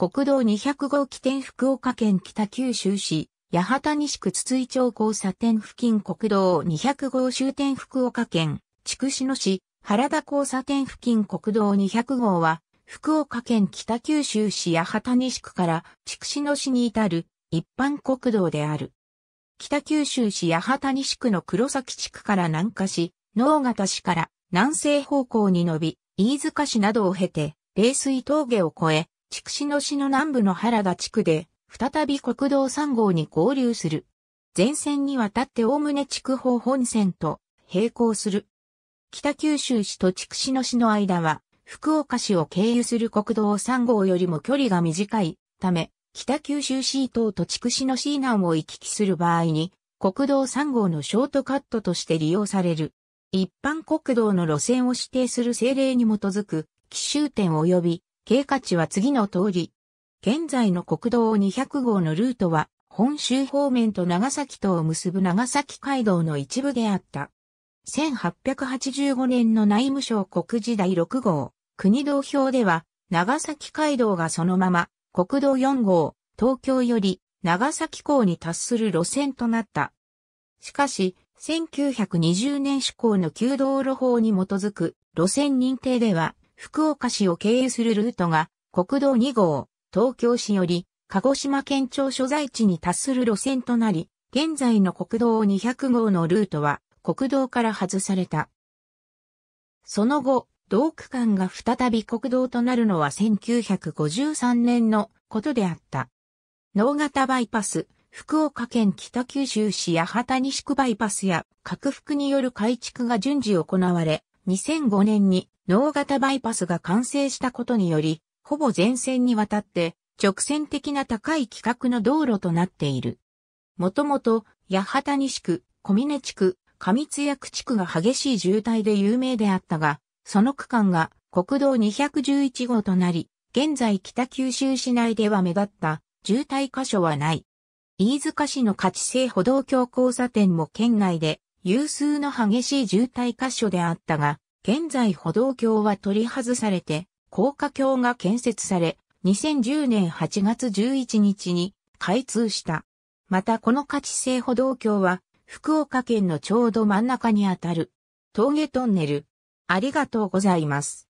国道2 0 5号起点福岡県北九州市、八幡西区筒井町交差点付近国道2 0 5号終点福岡県、筑紫野市、原田交差点付近国道200号は、福岡県北九州市八幡西区から筑紫野市に至る一般国道である。北九州市八幡西区の黒崎地区から南下し、能形市から南西方向に伸び、飯塚市などを経て、冷水峠を越え、筑紫野市の南部の原田地区で、再び国道3号に合流する。前線にわたって大地筑豊本線と並行する。北九州市と筑紫野市の間は、福岡市を経由する国道3号よりも距離が短いため、北九州市等と筑紫野市南を行き来する場合に、国道3号のショートカットとして利用される。一般国道の路線を指定する政令に基づく、奇襲点及び経過値は次の通り。現在の国道200号のルートは、本州方面と長崎とを結ぶ長崎街道の一部であった。1885年の内務省国時代6号、国道表では、長崎街道がそのまま、国道4号、東京より長崎港に達する路線となった。しかし、1920年施行の旧道路法に基づく路線認定では、福岡市を経由するルートが、国道2号、東京市より、鹿児島県庁所在地に達する路線となり、現在の国道200号のルートは、国道から外された。その後、同区間が再び国道となるのは1953年のことであった。農型バイパス、福岡県北九州市八幡西区バイパスや、拡幅による改築が順次行われ、2005年に脳型バイパスが完成したことにより、ほぼ全線にわたって直線的な高い規格の道路となっている。もともと、八幡西区、小峰地区、上津薬地区が激しい渋滞で有名であったが、その区間が国道211号となり、現在北九州市内では目立った渋滞箇所はない。飯塚市の価値性歩道橋交差点も県内で有数の激しい渋滞箇所であったが、現在歩道橋は取り外されて、高架橋が建設され、2010年8月11日に開通した。またこの価値性歩道橋は、福岡県のちょうど真ん中にあたる、峠トンネル。ありがとうございます。